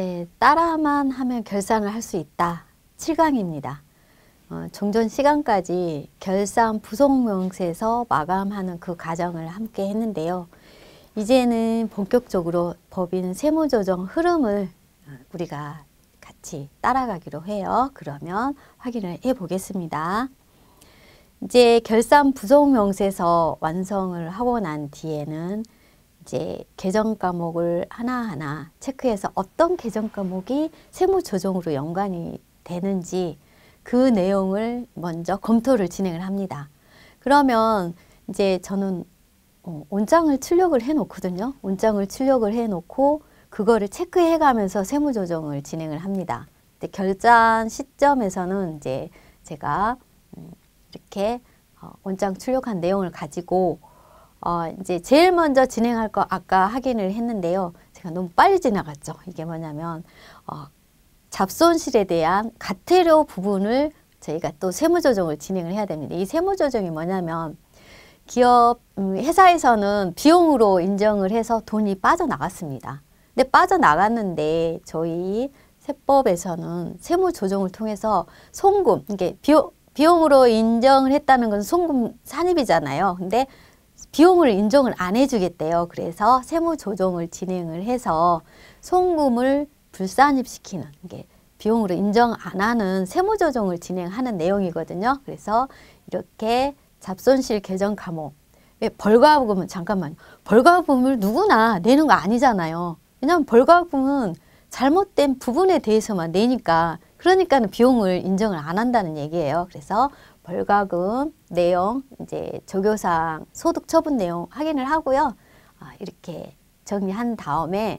제 따라만 하면 결산을 할 수 있다. 7강입니다. 어, 종전 시간까지 결산 부속명세서 마감하는 그 과정을 함께 했는데요. 이제는 본격적으로 법인 세무조정 흐름을 우리가 같이 따라가기로 해요. 그러면 확인을 해 보겠습니다. 이제 결산 부속명세서 완성을 하고 난 뒤에는 이제 개정 과목을 하나하나 체크해서 어떤 개정 과목이 세무 조정으로 연관이 되는지 그 내용을 먼저 검토를 진행을 합니다. 그러면 이제 저는 어, 온장을 출력을 해 놓거든요. 온장을 출력을 해 놓고 그거를 체크해 가면서 세무 조정을 진행을 합니다. 근데 결산 시점에서는 이제 제가 음, 이렇게 원장 어, 출력한 내용을 가지고 어, 이제 제일 먼저 진행할 거 아까 확인을 했는데요. 제가 너무 빨리 지나갔죠. 이게 뭐냐면 어, 잡손실에 대한 가태료 부분을 저희가 또 세무조정을 진행을 해야 됩니다. 이 세무조정이 뭐냐면 기업 음, 회사에서는 비용으로 인정을 해서 돈이 빠져나갔습니다. 근데 빠져나갔는데 저희 세법에서는 세무조정을 통해서 송금, 이게 비용, 비용으로 인정을 했다는 건 송금 산입이잖아요. 근데 비용을 인정을 안 해주겠대요. 그래서 세무 조정을 진행을 해서 송금을 불산입시키는 게 비용으로 인정 안 하는 세무 조정을 진행하는 내용이거든요. 그래서 이렇게 잡손실 계정 감옥왜 벌과금은 잠깐만 벌과금을 누구나 내는 거 아니잖아요. 왜냐하면 벌과금은 잘못된 부분에 대해서만 내니까 그러니까는 비용을 인정을 안 한다는 얘기예요. 그래서 벌과금 내용, 이제 조교상 소득 처분 내용 확인을 하고요. 아, 이렇게 정리한 다음에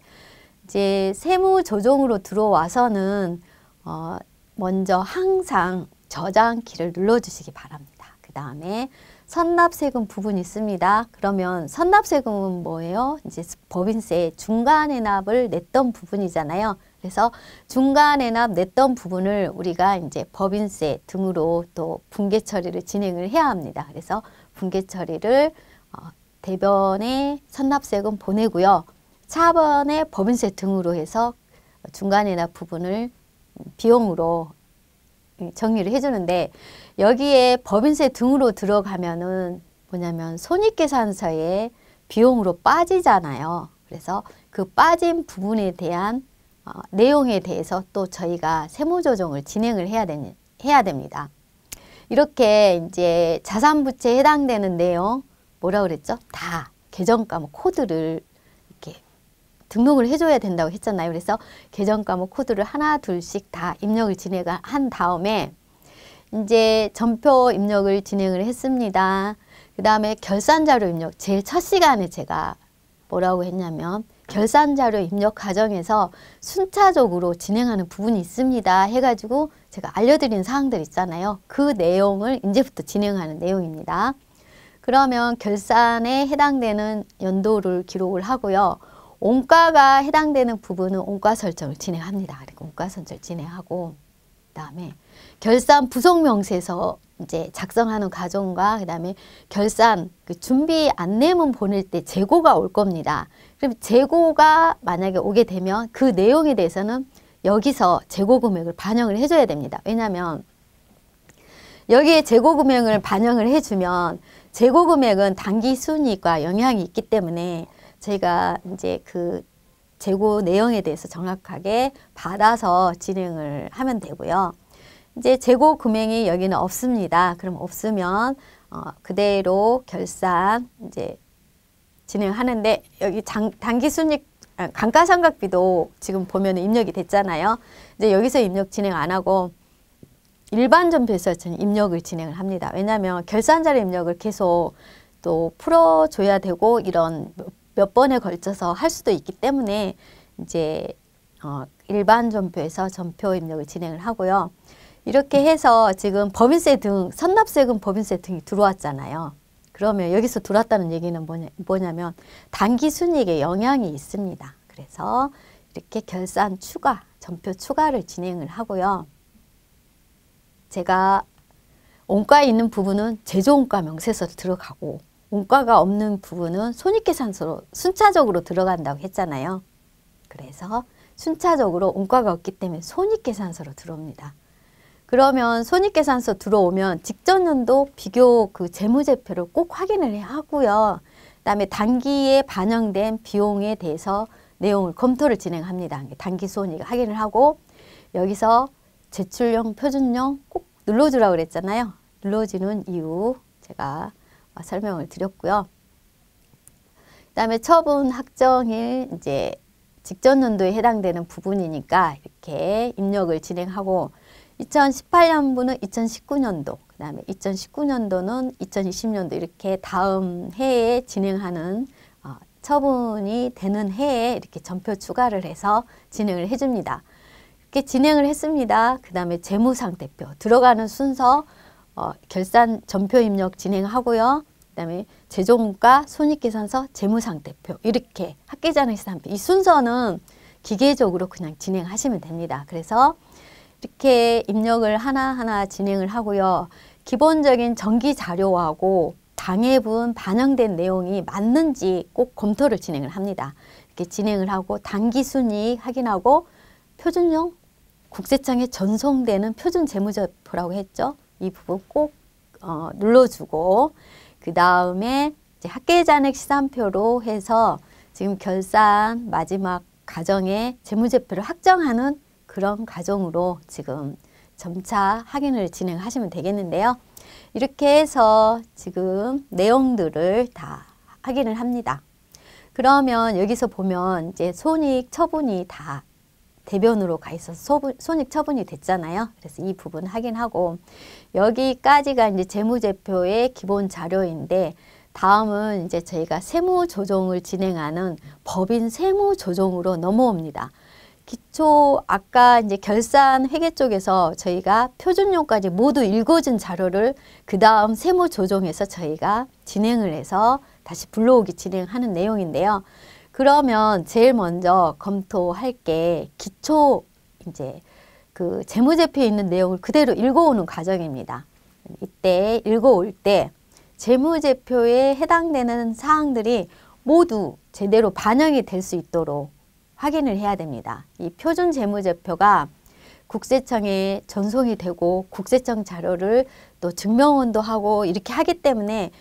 이제 세무 조정으로 들어와서는 어 먼저 항상 저장키를 눌러주시기 바랍니다. 그 다음에 선납세금 부분 이 있습니다. 그러면 선납세금은 뭐예요? 이제 법인세 중간에 납을 냈던 부분이잖아요. 그래서 중간 에납 냈던 부분을 우리가 이제 법인세 등으로 또 분계 처리를 진행을 해야 합니다. 그래서 분계 처리를 어, 대변에 선납세금 보내고요. 차변에 법인세 등으로 해서 중간 애납 부분을 비용으로 정리를 해주는데 여기에 법인세 등으로 들어가면은 뭐냐면 손익계산서에 비용으로 빠지잖아요. 그래서 그 빠진 부분에 대한 어, 내용에 대해서 또 저희가 세무 조정을 진행을 해야, 되, 해야 됩니다. 이렇게 이제 자산부채에 해당되는 내용 뭐라 그랬죠? 다 계정 과목 코드를 이렇게 등록을 해줘야 된다고 했잖아요. 그래서 계정 과목 코드를 하나 둘씩 다 입력을 진행한 다음에 이제 전표 입력을 진행을 했습니다. 그 다음에 결산 자료 입력 제일 첫 시간에 제가 뭐라고 했냐면 결산 자료 입력 과정에서 순차적으로 진행하는 부분이 있습니다. 해가지고 제가 알려드린 사항들 있잖아요. 그 내용을 이제부터 진행하는 내용입니다. 그러면 결산에 해당되는 연도를 기록을 하고요. 온과가 해당되는 부분은 온과 설정을 진행합니다. 그리고 그러니까 온과 설정을 진행하고 그다음에 결산 부속 명세서 이제 작성하는 과정과 그다음에 결산 그 준비 안내문 보낼 때 재고가 올 겁니다. 그럼 재고가 만약에 오게 되면 그 내용에 대해서는 여기서 재고 금액을 반영을 해줘야 됩니다. 왜냐하면 여기에 재고 금액을 반영을 해주면 재고 금액은 단기 순이익과 영향이 있기 때문에 제가 이제 그 재고 내용에 대해서 정확하게 받아서 진행을 하면 되고요. 이제 재고 금액이 여기는 없습니다. 그럼 없으면 어, 그대로 결산 이제 진행하는데 여기 장, 단기 순익 감가상각비도 아, 지금 보면 입력이 됐잖아요. 이제 여기서 입력 진행 안 하고 일반 점표에서 저는 입력을 진행을 합니다. 왜냐하면 결산자료 입력을 계속 또 풀어줘야 되고 이런 몇 번에 걸쳐서 할 수도 있기 때문에 이제 어, 일반 점표에서 점표 입력을 진행을 하고요. 이렇게 해서 지금 법인세 등, 선납세금 법인세 등이 들어왔잖아요. 그러면 여기서 들어왔다는 얘기는 뭐냐, 뭐냐면 단기 순이익에 영향이 있습니다. 그래서 이렇게 결산 추가, 점표 추가를 진행을 하고요. 제가 원가에 있는 부분은 제조원가 명세서 들어가고 원가가 없는 부분은 손익계산서로 순차적으로 들어간다고 했잖아요. 그래서 순차적으로 원가가 없기 때문에 손익계산서로 들어옵니다. 그러면 손익계산서 들어오면 직전년도 비교 그 재무제표를 꼭 확인을 하고요. 그다음에 단기에 반영된 비용에 대해서 내용을 검토를 진행합니다. 단기 손익 확인을 하고 여기서 제출용 표준용 꼭 눌러주라고 그랬잖아요. 눌러주는 이유 제가 어, 설명을 드렸고요. 그다음에 처분 확정일 이제 직전 연도에 해당되는 부분이니까 이렇게 입력을 진행하고 2018년부는 2019년도, 그 다음에 2019년도는 2020년도 이렇게 다음 해에 진행하는 어, 처분이 되는 해에 이렇게 전표 추가를 해서 진행을 해줍니다. 이렇게 진행을 했습니다. 그 다음에 재무상태표 들어가는 순서 어, 결산 전표 입력 진행하고요. 그다음에 재정과 손익계산서 재무상태표 이렇게 학계자는 시산표 이 순서는 기계적으로 그냥 진행하시면 됩니다. 그래서 이렇게 입력을 하나하나 진행을 하고요. 기본적인 정기 자료하고 당해분 반영된 내용이 맞는지 꼭 검토를 진행을 합니다. 이렇게 진행을 하고 당기 순이익 확인하고 표준형 국세청에 전송되는 표준 재무제표라고 했죠. 이 부분 꼭 어, 눌러주고 그 다음에 학계잔액 시산표로 해서 지금 결산 마지막 과정에 재무제표를 확정하는 그런 과정으로 지금 점차 확인을 진행하시면 되겠는데요. 이렇게 해서 지금 내용들을 다 확인을 합니다. 그러면 여기서 보면 이제 손익 처분이 다 대변으로 가 있어서 소분, 손익 처분이 됐잖아요. 그래서 이 부분 확인하고 여기까지가 이제 재무제표의 기본 자료인데 다음은 이제 저희가 세무 조정을 진행하는 법인 세무 조정으로 넘어옵니다. 기초 아까 이제 결산 회계 쪽에서 저희가 표준용까지 모두 읽어준 자료를 그 다음 세무 조정에서 저희가 진행을 해서 다시 불러오기 진행하는 내용인데요. 그러면 제일 먼저 검토할 게 기초 이제 그 재무제표에 있는 내용을 그대로 읽어오는 과정입니다. 이때 읽어올 때 재무제표에 해당되는 사항들이 모두 제대로 반영이 될 수 있도록 확인을 해야 됩니다. 이 표준 재무제표가 국세청에 전송이 되고 국세청 자료를 또 증명원도 하고 이렇게 하기 때문에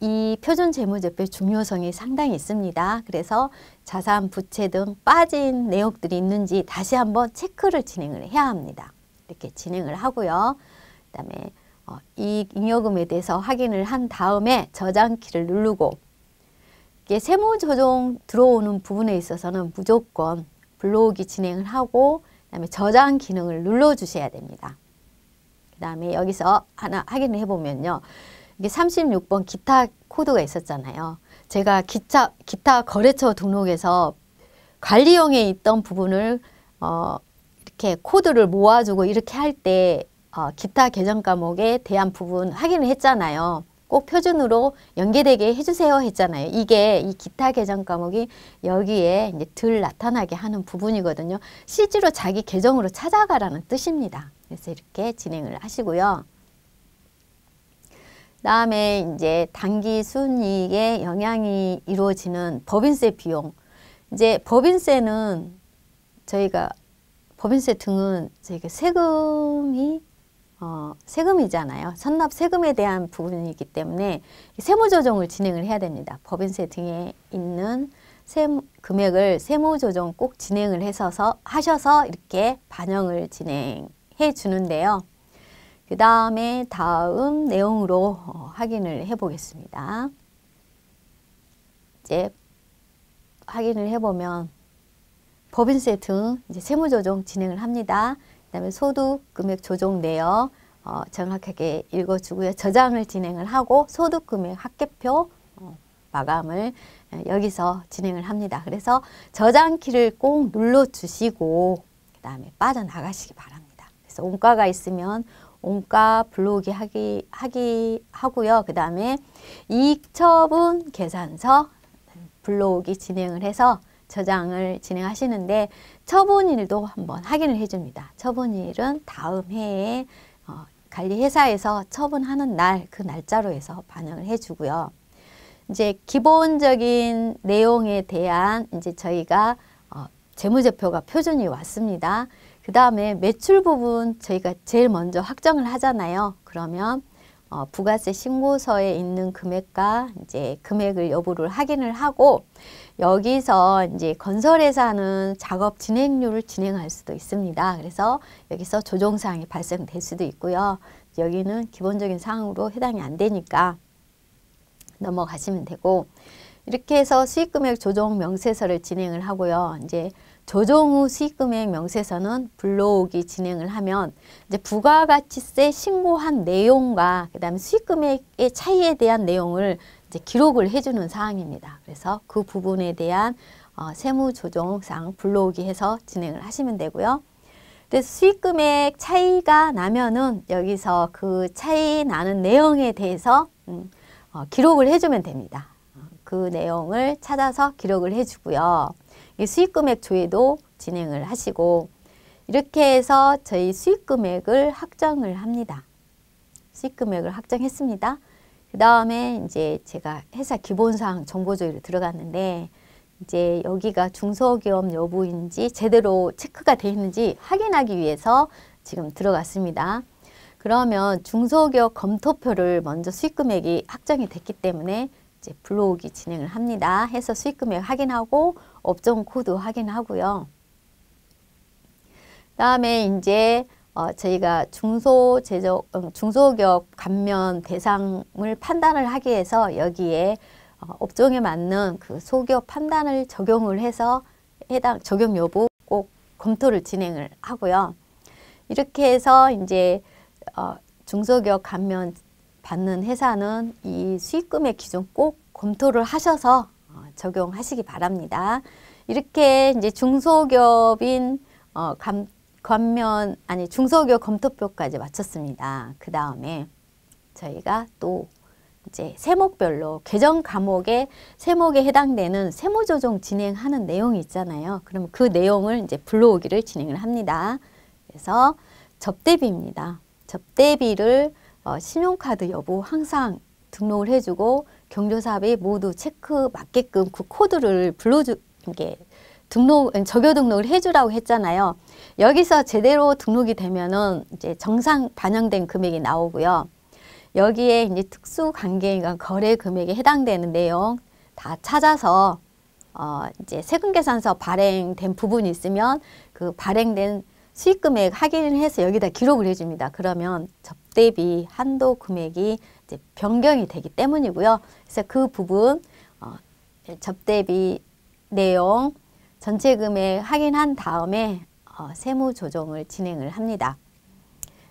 이 표준 재무제표의 중요성이 상당히 있습니다. 그래서 자산, 부채 등 빠진 내역들이 있는지 다시 한번 체크를 진행을 해야 합니다. 이렇게 진행을 하고요. 그다음에 어, 이 잉여금에 대해서 확인을 한 다음에 저장키를 누르고 이게 세무 조정 들어오는 부분에 있어서는 무조건 블러오기 진행을 하고 그다음에 저장 기능을 눌러 주셔야 됩니다. 그다음에 여기서 하나 확인을 해 보면요. 이게 36번 기타 코드가 있었잖아요. 제가 기차, 기타 거래처 등록에서 관리형에 있던 부분을 어, 이렇게 코드를 모아주고 이렇게 할때 어, 기타 계정 과목에 대한 부분 확인을 했잖아요. 꼭 표준으로 연계되게 해주세요 했잖아요. 이게 이 기타 계정 과목이 여기에 이제 덜 나타나게 하는 부분이거든요. 실제로 자기 계정으로 찾아가라는 뜻입니다. 그래서 이렇게 진행을 하시고요. 다음에 이제 단기 순이익에 영향이 이루어지는 법인세 비용. 이제 법인세는 저희가 법인세 등은 저희가 세금이 어, 세금이잖아요. 선납 세금에 대한 부분이기 때문에 세무 조정을 진행을 해야 됩니다. 법인세 등에 있는 세무, 금액을 세무 조정 꼭 진행을 해서서 하셔서 이렇게 반영을 진행해 주는데요. 그 다음에 다음 내용으로 어, 확인을 해보겠습니다. 이제 확인을 해보면 법인세 등 이제 세무조정 진행을 합니다. 그 다음에 소득금액 조정 내역 어, 정확하게 읽어주고요. 저장을 진행을 하고 소득금액 합계표 어, 마감을 예, 여기서 진행을 합니다. 그래서 저장키를 꼭 눌러주시고 그 다음에 빠져나가시기 바랍니다. 그래서 원가가 있으면 온가 불러오기 하기 하기 하고요. 그 다음에 이익처분 계산서 불러오기 진행을 해서 저장을 진행하시는데 처분일도 한번 확인을 해줍니다. 처분일은 다음 해에 어, 관리회사에서 처분하는 날 그 날짜로 해서 반영을 해주고요. 이제 기본적인 내용에 대한 이제 저희가 어, 재무제표가 표준이 왔습니다. 그 다음에 매출 부분 저희가 제일 먼저 확정을 하잖아요. 그러면 어, 부가세 신고서에 있는 금액과 이제 금액을 여부를 확인을 하고 여기서 이제 건설회사는 작업 진행률을 진행할 수도 있습니다. 그래서 여기서 조정사항이 발생될 수도 있고요. 여기는 기본적인 사항으로 해당이 안 되니까 넘어가시면 되고 이렇게 해서 수익금액 조정 명세서를 진행을 하고요. 이제 조정 후 수익금액 명세서는 불러오기 진행을 하면 이제 부가가치세 신고한 내용과 그다음에 수익금액의 차이에 대한 내용을 이제 기록을 해주는 사항입니다. 그래서 그 부분에 대한 어, 세무조정상 불러오기 해서 진행을 하시면 되고요. 근데 수익금액 차이가 나면은 여기서 그 차이 나는 내용에 대해서 음, 어, 기록을 해주면 됩니다. 그 내용을 찾아서 기록을 해주고요. 수익금액 조회도 진행을 하시고 이렇게 해서 저희 수익금액을 확정을 합니다. 수익금액을 확정했습니다. 그 다음에 이제 제가 회사 기본사항 정보조회로 들어갔는데 이제 여기가 중소기업 여부인지 제대로 체크가 돼 있는지 확인하기 위해서 지금 들어갔습니다. 그러면 중소기업 검토표를 먼저 수익금액이 확정이 됐기 때문에 이제 블로오 진행을 합니다. 해서 수익금액 확인하고 업종 코드 확인하고요. 다음에 이제 어, 저희가 중소 제조 어, 중소기업 감면 대상을 판단을 하기 위해서 여기에 어, 업종에 맞는 그 소기업 판단을 적용을 해서 해당 적용 여부 꼭 검토를 진행을 하고요. 이렇게 해서 이제 어, 중소기업 감면 받는 회사는 이 수익금의 기준 꼭 검토를 하셔서 적용하시기 바랍니다. 이렇게 이제 중소기업인 어, 감, 관면 아니 중소기업 검토표까지 마쳤습니다. 그 다음에 저희가 또 이제 세목별로 개정 과목의 세목에 해당되는 세무 조정 진행하는 내용이 있잖아요. 그럼 그 내용을 이제 불러오기를 진행을 합니다. 그래서 접대비입니다. 접대비를 어, 신용카드 여부 항상 등록을 해주고 경조 사업이 모두 체크 맞게끔 그 코드를 불러주 이게 등록 적여 등록을 해주라고 했잖아요. 여기서 제대로 등록이 되면은 이제 정상 반영된 금액이 나오고요. 여기에 이제 특수 관계인간 거래 금액에 해당되는 내용 다 찾아서 어 이제 세금 계산서 발행된 부분이 있으면 그 발행된 수익 금액 확인을 해서 여기다 기록을 해줍니다. 그러면 접대비 한도 금액이 이제 변경이 되기 때문이고요. 그래서 그 부분 어, 접대비 내용 전체 금액 확인한 다음에 어, 세무 조정을 진행을 합니다.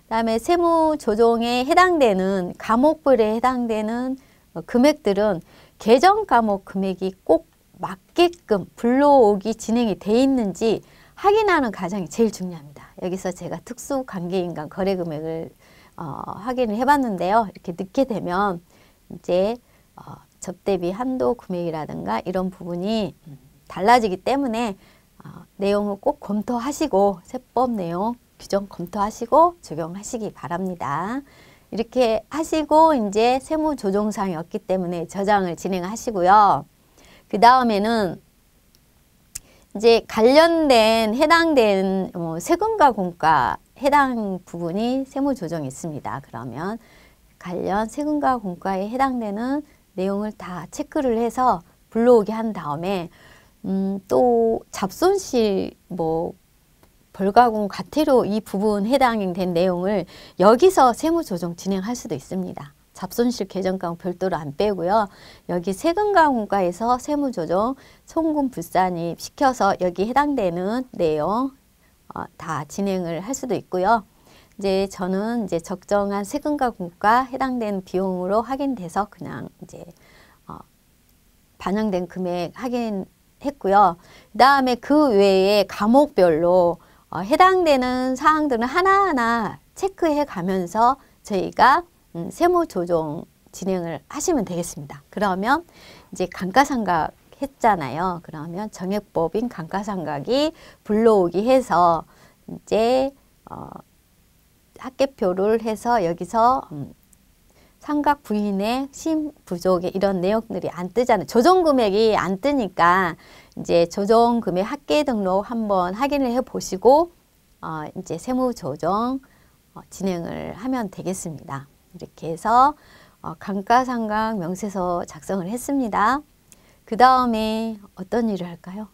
다음에 세무 조정에 해당되는 과목별에 해당되는 어, 금액들은 계정 과목 금액이 꼭 맞게끔 불러오기 진행이 돼 있는지 확인하는 과정이 제일 중요합니다. 여기서 제가 특수 관계인간 거래 금액을 어, 확인을 해봤는데요. 이렇게 늦게 되면 이제 어, 접대비 한도 금액이라든가 이런 부분이 달라지기 때문에 어, 내용을 꼭 검토하시고 세법 내용 규정 검토하시고 적용하시기 바랍니다. 이렇게 하시고 이제 세무 조정사이 없기 때문에 저장을 진행하시고요. 그 다음에는 이제 관련된 해당된 뭐 세금과 공과 해당 부분이 세무 조정이 있습니다. 그러면 관련 세금과 공과에 해당되는 내용을 다 체크를 해서 불러오게 한 다음에 음, 또 잡손실 뭐 벌가공 과태료 이 부분 해당된 내용을 여기서 세무 조정 진행할 수도 있습니다. 잡손실 계정가 별도로 안 빼고요. 여기 세금과 공과에서 세무조정, 송금 불산입 시켜서 여기 해당되는 내용 어, 다 진행을 할 수도 있고요. 이제 저는 이제 적정한 세금과 공과 해당된 비용으로 확인돼서 그냥 이제 어, 반영된 금액 확인했고요. 그 다음에 그 외에 과목별로 어, 해당되는 사항들은 하나하나 체크해 가면서 저희가 음, 세무 조정 진행을 하시면 되겠습니다. 그러면 이제 감가상각 했잖아요. 그러면 정액법인 감가상각이 불러오기 해서 이제 어, 학계표를 해서 여기서 음, 상각 부인의 심 부족의 이런 내용들이 안 뜨잖아요. 조정 금액이 안 뜨니까 이제 조정 금액 학계 등록 한번 확인을 해 보시고 어, 이제 세무 조정 어, 진행을 하면 되겠습니다. 이렇게 해서 어, 감가상각 명세서 작성을 했습니다. 그 다음에 어떤 일을 할까요?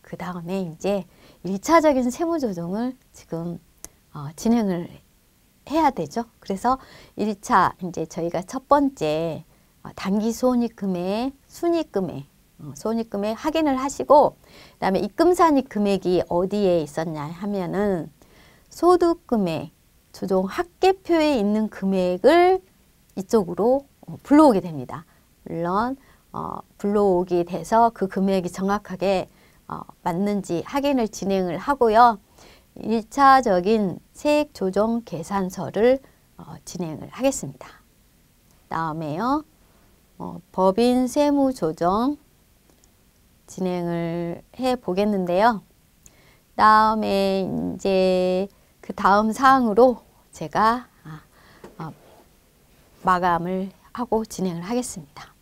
그 다음에 이제 1차적인 세무 조정을 지금 어, 진행을 해야 되죠. 그래서 1차 이제 저희가 첫 번째 어, 단기 손익금의 순익금의 손익금의 어, 확인을 하시고 그다음에 입금산입 금액이 어디에 있었냐 하면은 소득금액 조정 합계표에 있는 금액을 이쪽으로 어, 불러오게 됩니다. 물론 어, 불로옥이 돼서 그 금액이 정확하게 어, 맞는지 확인을 진행을 하고요. 1차적인 세액 조정 계산서를 어, 진행을 하겠습니다. 다음에요. 어, 법인 세무 조정 진행을 해 보겠는데요. 다음에 이제 그 다음 사항으로 제가 아, 아, 마감을 하고 진행을 하겠습니다.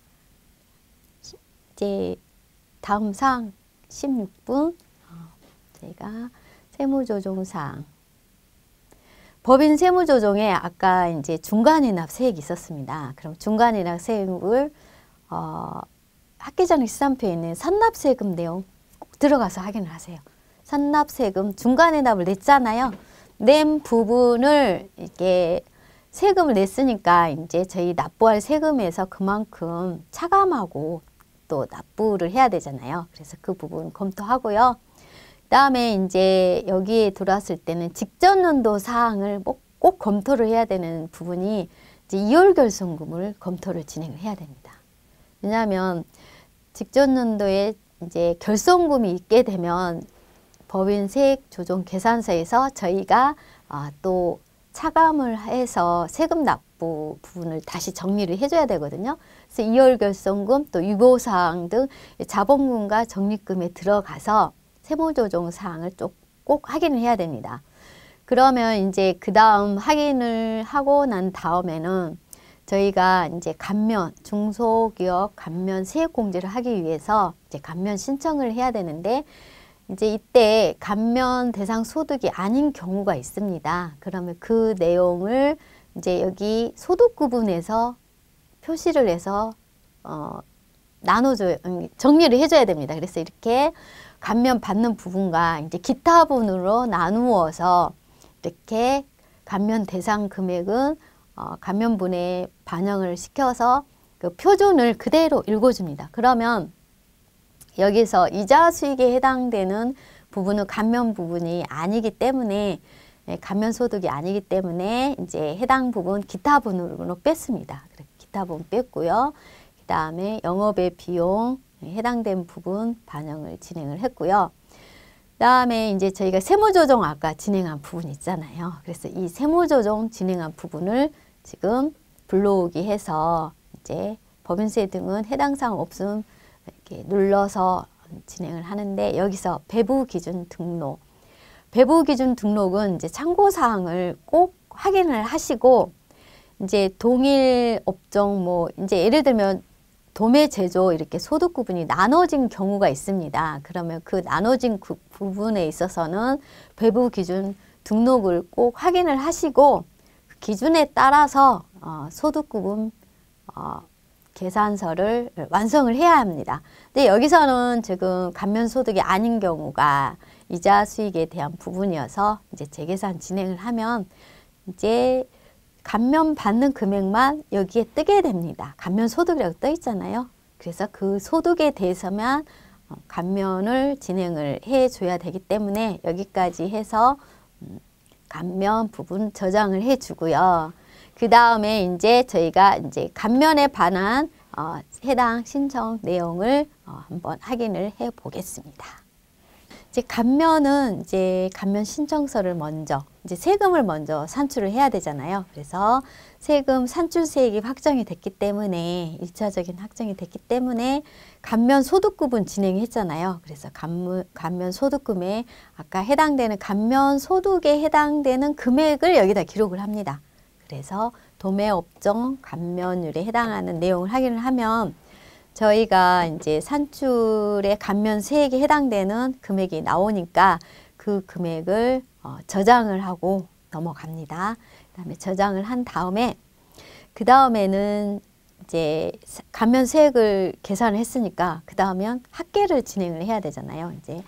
이제 다음 상 16분 제가 세무조정상 법인 세무조정에 아까 이제 중간인납 세액이 있었습니다. 그럼 중간인납 세액을 어, 학계전 시산표에 있는 산납세금 내용 꼭 들어가서 확인을 하세요. 산납세금 중간인납을 냈잖아요. 낸 부분을 이렇게 세금을 냈으니까 이제 저희 납부할 세금에서 그만큼 차감하고 또 납부를 해야 되잖아요. 그래서 그 부분 검토하고요. 그다음에 이제 여기에 들어왔을 때는 직전 연도 사항을 뭐 꼭, 검토를 해야 되는 부분이 이제 이월 결손금을 검토를 진행을 해야 됩니다. 왜냐하면 직전 연도에 이제 결손금이 있게 되면 법인 세액 조정 계산서에서 저희가 아, 또 차감을 해서 세금 납부 부분을 다시 정리를 해줘야 되거든요. 그래서 이월결손금 또 유보사항 등 자본금과 적립금에 들어가서 세무조정 사항을 꼭 확인을 해야 됩니다. 그러면 이제 그 다음 확인을 하고 난 다음에는 저희가 이제 감면 중소기업 감면 세액공제를 하기 위해서 이제 감면 신청을 해야 되는데 이제 이때 감면 대상 소득이 아닌 경우가 있습니다. 그러면 그 내용을 이제 여기 소득 구분해서 표시를 해서 어, 나눠줘 음, 정리를 해줘야 됩니다. 그래서 이렇게 감면 받는 부분과 이제 기타 분으로 나누어서 이렇게 감면 대상 금액은 어, 감면분에 반영을 시켜서 그 표준을 그대로 읽어줍니다. 그러면 여기서 이자 수익에 해당되는 부분은 감면 부분이 아니기 때문에 예, 감면 소득이 아니기 때문에 이제 해당 부분 기타 분으로 뺐습니다. 기타 부분 뺐고요. 그 다음에 영업의 비용 예, 해당된 부분 반영을 진행을 했고요. 다음에 이제 저희가 세무조정 아까 진행한 부분 있잖아요. 그래서 이 세무조정 진행한 부분을 지금 불러오기 해서 이제 법인세 등은 해당 사항 없음 이렇게 눌러서 진행을 하는데 여기서 배부 기준 등록 배부 기준 등록은 이제 참고 사항을 꼭 확인을 하시고 이제 동일 업종 뭐 이제 예를 들면 도매 제조 이렇게 소득 구분이 나눠진 경우가 있습니다. 그러면 그 나눠진 구, 부분에 있어서는 배부 기준 등록을 꼭 확인을 하시고 그 기준에 따라서 어, 소득 구분 어, 계산서를 완성을 해야 합니다. 근데 여기서는 지금 감면소득이 아닌 경우가 이자 수익에 대한 부분이어서 이제 재계산 진행을 하면 이제 감면 받는 금액만 여기에 뜨게 됩니다. 감면 소득이라고 떠 있잖아요. 그래서 그 소득에 대해서만 어, 감면을 진행을 해줘야 되기 때문에 여기까지 해서 음, 감면 부분 저장을 해주고요. 그 다음에 이제 저희가 이제 감면에 관한 어, 해당 신청 내용을 어, 한번 확인을 해 보겠습니다. 이제 감면은 이제 감면 신청서를 먼저 이제 세금을 먼저 산출을 해야 되잖아요. 그래서 세금 산출세액이 확정이 됐기 때문에 일차적인 확정이 됐기 때문에 감면 소득급은 진행했잖아요. 그래서 감무, 감면 소득금에 아까 해당되는 감면 소득에 해당되는 금액을 여기다 기록을 합니다. 그래서 도매업종 감면율에 해당하는 내용을 확인을 하면 저희가 이제 산출의 감면 세액에 해당되는 금액이 나오니까 그 금액을 어, 저장을 하고 넘어갑니다. 그 다음에 저장을 한 다음에 그 다음에는 이제 감면 세액을 계산을 했으니까 그 다음엔 합계를 진행을 해야 되잖아요. 이제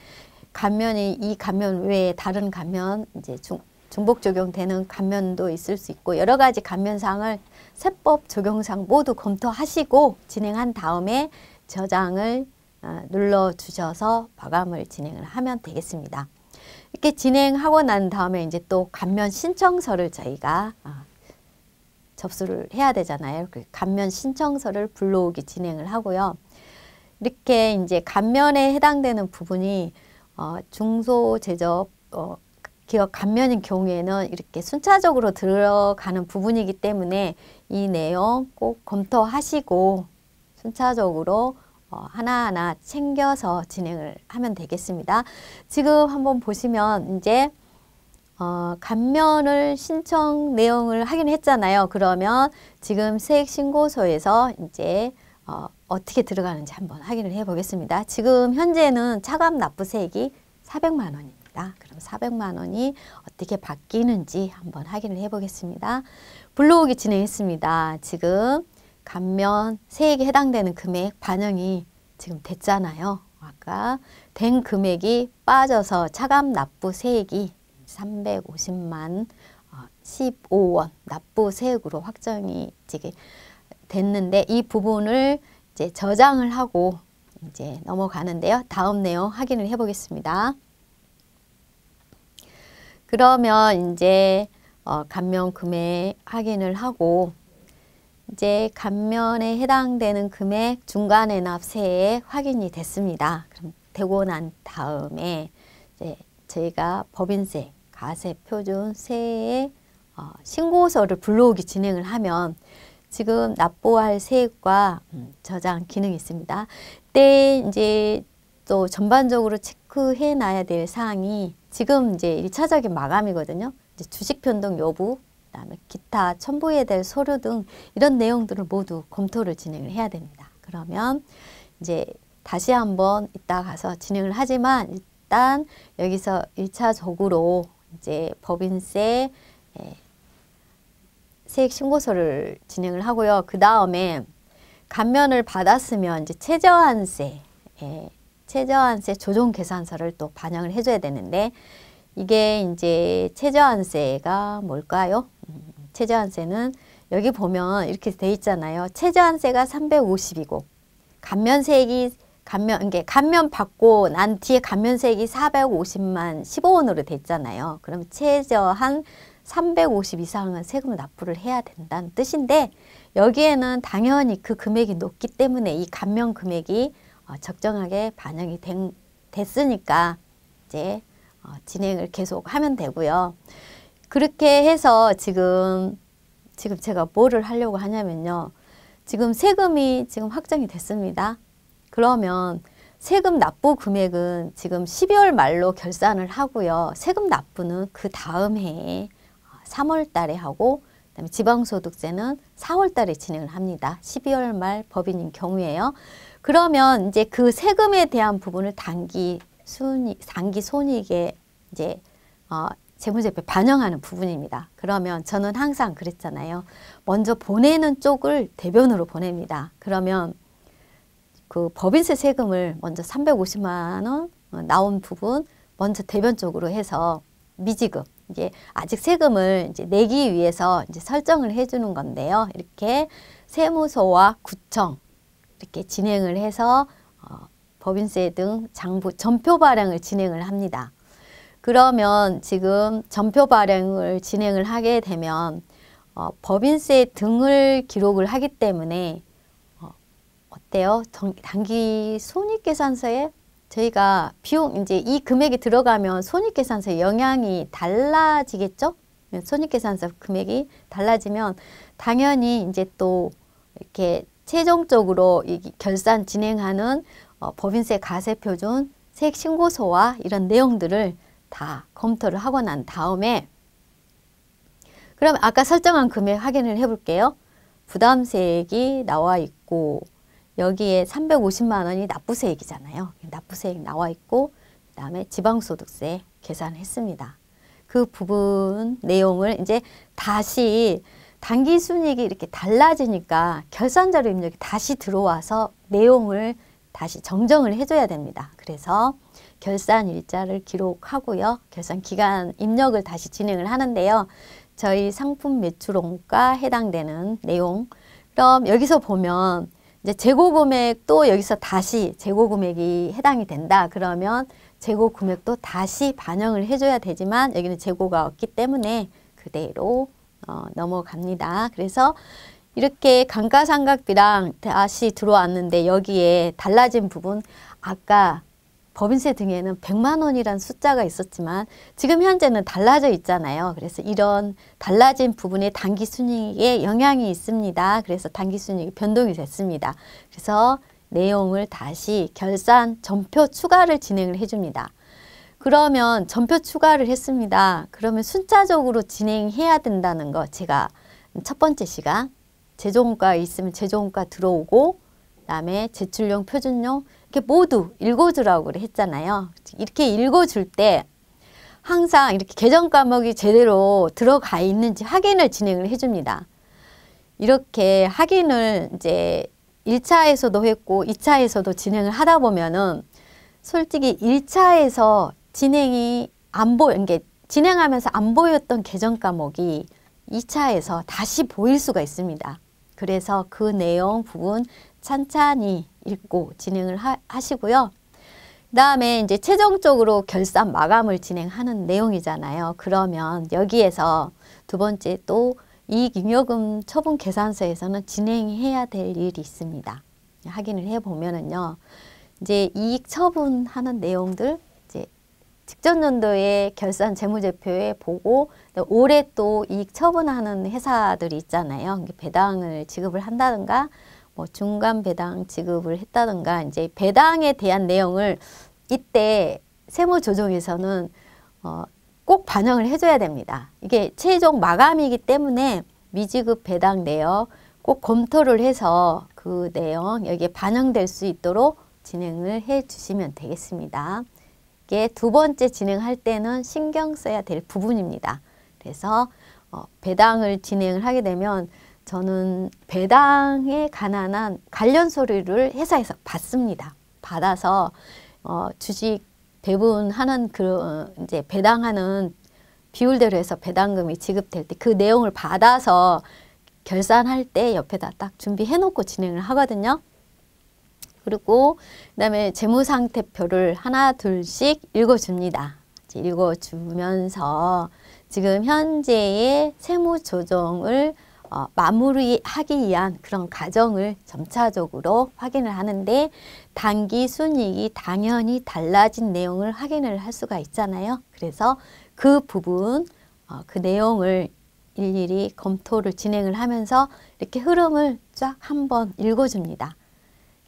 감면이 이 감면 외에 다른 감면 이제 중 중복 적용되는 감면도 있을 수 있고 여러 가지 감면상을 세법 적용상 모두 검토하시고 진행한 다음에 저장을 어, 눌러주셔서 마감을 진행을 하면 되겠습니다. 이렇게 진행하고 난 다음에 이제 또 감면 신청서를 저희가 어, 접수를 해야 되잖아요. 그 감면 신청서를 불러오기 진행을 하고요. 이렇게 이제 감면에 해당되는 부분이 어, 중소제조업 기억 감면인 경우에는 이렇게 순차적으로 들어가는 부분이기 때문에 이 내용 꼭 검토하시고 순차적으로 어, 하나하나 챙겨서 진행을 하면 되겠습니다. 지금 한번 보시면 이제 어, 감면을 신청 내용을 하긴 했잖아요. 그러면 지금 세액신고서에서 이제 어, 어떻게 들어가는지 한번 확인을 해보겠습니다. 지금 현재는 차감 납부세액이 400만 원이에요. 있습니다. 그럼 400만 원이 어떻게 바뀌는지 한번 확인을 해보겠습니다. 블로그이 진행했습니다. 지금 감면 세액에 해당되는 금액 반영이 지금 됐잖아요. 아까 된 금액이 빠져서 차감 납부 세액이 350만 15원 어, 납부 세액으로 확정이 지금 됐는데 이 부분을 이제 저장을 하고 이제 넘어가는데요. 다음 내용 확인을 해보겠습니다. 그러면 이제 어, 감면 금액 확인을 하고 이제 감면에 해당되는 금액 중간에 납세에 확인이 됐습니다. 그럼 되고 난 다음에 이제 저희가 법인세, 가세표준세의 어, 신고서를 불러오기 진행을 하면 지금 납부할 세액과 음, 저장 기능이 있습니다. 때 이제 또 전반적으로 책 체크해 놔야 될 사항이 지금 이제 1차적인 마감이거든요. 이제 주식 변동 여부, 그다음에 기타 첨부해야 될 서류 등 이런 내용들을 모두 검토를 진행을 해야 됩니다. 그러면 이제 다시 한번 이따 가서 진행을 하지만 일단 여기서 1차적으로 이제 법인세 예, 세액 신고서를 진행을 하고요. 그 다음에 감면을 받았으면 이제 최저한세 예, 최저한세 조정 계산서를 또 반영을 해줘야 되는데 이게 이제 최저한세가 뭘까요? 최저한세는 음, 여기 보면 이렇게 돼 있잖아요. 최저한세가 350이고 감면세액이 감면 이게 감면 받고 난 뒤에 감면세액이 450만 15원으로 돼 있잖아요. 그럼 최저한 350 이상은 세금을 납부를 해야 된다는 뜻인데 여기에는 당연히 그 금액이 높기 때문에 이 감면 금액이 어, 적정하게 반영이 된, 됐으니까 이제 어, 진행을 계속 하면 되고요. 그렇게 해서 지금 지금 제가 뭐를 하려고 하냐면요. 지금 세금이 지금 확정이 됐습니다. 그러면 세금 납부 금액은 지금 12월 말로 결산을 하고요. 세금 납부는 그 다음 해 3월 어, 달에 하고 그다음에 지방소득세는 4월 달에 진행을 합니다. 12월 말 법인인 경우에요. 그러면 이제 그 세금에 대한 부분을 단기 순이 단기 손익에 이제 어, 재무제표에 반영하는 부분입니다. 그러면 저는 항상 그랬잖아요. 먼저 보내는 쪽을 대변으로 보냅니다. 그러면 그 법인세 세금을 먼저 350만 원 어, 나온 부분 먼저 대변 쪽으로 해서 미지급 이게 아직 세금을 이제 내기 위해서 이제 설정을 해주는 건데요. 이렇게 세무서와 구청 이렇게 진행을 해서 어, 법인세 등 장부 전표 발행을 진행을 합니다. 그러면 지금 전표 발행을 진행을 하게 되면 어, 법인세 등을 기록을 하기 때문에 어, 어때요? 단기 손익계산서에 저희가 비용 이제 이 금액이 들어가면 손익계산서 영향이 달라지겠죠? 손익계산서 금액이 달라지면 당연히 이제 또 이렇게 최종적으로 이 결산 진행하는 어, 법인세 가세 표준, 세액 신고서와 이런 내용들을 다 검토를 하고 난 다음에 그럼 아까 설정한 금액 확인을 해볼게요. 부담세액이 나와 있고 여기에 350만 원이 납부세액이잖아요. 납부세액 나와 있고 그다음에 지방소득세 계산했습니다. 그 부분 내용을 이제 다시 단기 순이익이 이렇게 달라지니까 결산자료 입력이 다시 들어와서 내용을 다시 정정을 해줘야 됩니다. 그래서 결산 일자를 기록하고요. 결산 기간 입력을 다시 진행을 하는데요. 저희 상품 매출 원가 해당되는 내용 그럼 여기서 보면 이제 재고 금액 또 여기서 다시 재고 금액이 해당이 된다. 그러면 재고 금액도 다시 반영을 해줘야 되지만 여기는 재고가 없기 때문에 그대로 어, 넘어갑니다. 그래서 이렇게 감가상각비랑 다시 들어왔는데 여기에 달라진 부분 아까 법인세 등에는 100만 원이란 숫자가 있었지만 지금 현재는 달라져 있잖아요. 그래서 이런 달라진 부분에 단기 순이익에 영향이 있습니다. 그래서 단기 순이익이 변동이 됐습니다. 그래서 내용을 다시 결산 전표 추가를 진행을 해줍니다. 그러면 전표 추가를 했습니다. 그러면 순차적으로 진행해야 된다는 거 제가 첫 번째 시간 재정과 있으면 재정과 들어오고 그다음에 제출용 표준용 이렇게 모두 읽어주라고 했잖아요. 이렇게 읽어줄 때 항상 이렇게 계정 과목이 제대로 들어가 있는지 확인을 진행을 해줍니다. 이렇게 확인을 이제 1차에서도 했고 2차에서도 진행을 하다 보면은 솔직히 1차에서 진행이 안 보여, 이게 진행하면서 안 보였던 개정 과목이 2차에서 다시 보일 수가 있습니다. 그래서 그 내용 부분 찬찬히 읽고 진행을 하, 시고요 그다음에 이제 최종적으로 결산 마감을 진행하는 내용이잖아요. 그러면 여기에서 두 번째 또 이익잉여금 처분 계산서에서는 진행해야 될 일이 있습니다. 확인을 해보면은요. 이제 이익 처분하는 내용들 직전 연도에 결산 재무제표에 보고 올해 또 이익 처분하는 회사들이 있잖아요. 배당을 지급을 한다든가 뭐 중간 배당 지급을 했다든가 이제 배당에 대한 내용을 이때 세무 조정에서는 어, 꼭 반영을 해줘야 됩니다. 이게 최종 마감이기 때문에 미지급 배당 내역 꼭 검토를 해서 그 내용 여기에 반영될 수 있도록 진행을 해 주시면 되겠습니다. 함께 두 번째 진행할 때는 신경 써야 될 부분입니다. 그래서 어, 배당을 진행을 하게 되면 저는 배당에 관한 관련 서류를 회사에서 받습니다. 받아서 어, 주식 대부분 하는 그 어, 이제 배당하는 비율대로 해서 배당금이 지급될 때 그 내용을 받아서 결산할 때 옆에다 딱 준비해 놓고 진행을 하거든요. 그리고 그다음에 재무상태표를 하나 둘씩 읽어줍니다. 읽어주면서 지금 현재의 세무 조정을 어, 마무리하기 위한 그런 과정을 점차적으로 확인을 하는데 단기 순이익이 당연히 달라진 내용을 확인을 할 수가 있잖아요. 그래서 그 부분, 어, 그 내용을 일일이 검토를 진행을 하면서 이렇게 흐름을 쫙 한번 읽어줍니다.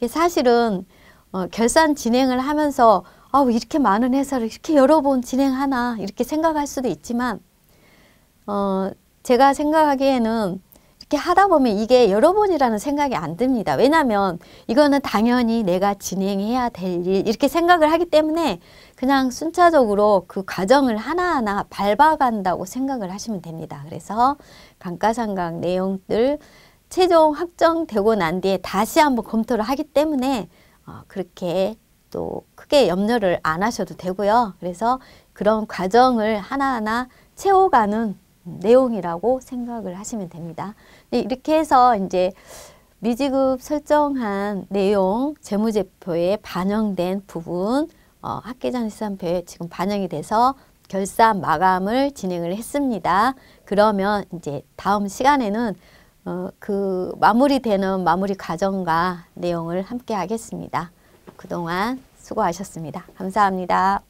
사실은 어, 결산 진행을 하면서 아, 이렇게 많은 회사를 이렇게 여러 번 진행하나 이렇게 생각할 수도 있지만 어, 제가 생각하기에는 이렇게 하다 보면 이게 여러 번이라는 생각이 안 듭니다. 왜냐하면 이거는 당연히 내가 진행해야 될 일 이렇게 생각을 하기 때문에 그냥 순차적으로 그 과정을 하나하나 밟아간다고 생각을 하시면 됩니다. 그래서 감가상각 내용들 최종 확정되고 난 뒤에 다시 한번 검토를 하기 때문에 어, 그렇게 또 크게 염려를 안 하셔도 되고요. 그래서 그런 과정을 하나하나 채워가는 내용이라고 생각을 하시면 됩니다. 네, 이렇게 해서 이제 미지급 설정한 내용, 재무제표에 반영된 부분, 어, 학계장 시산표에 지금 반영이 돼서 결산 마감을 진행을 했습니다. 그러면 이제 다음 시간에는 어, 그 마무리되는 마무리 과정과 내용을 함께 하겠습니다. 그동안 수고하셨습니다. 감사합니다.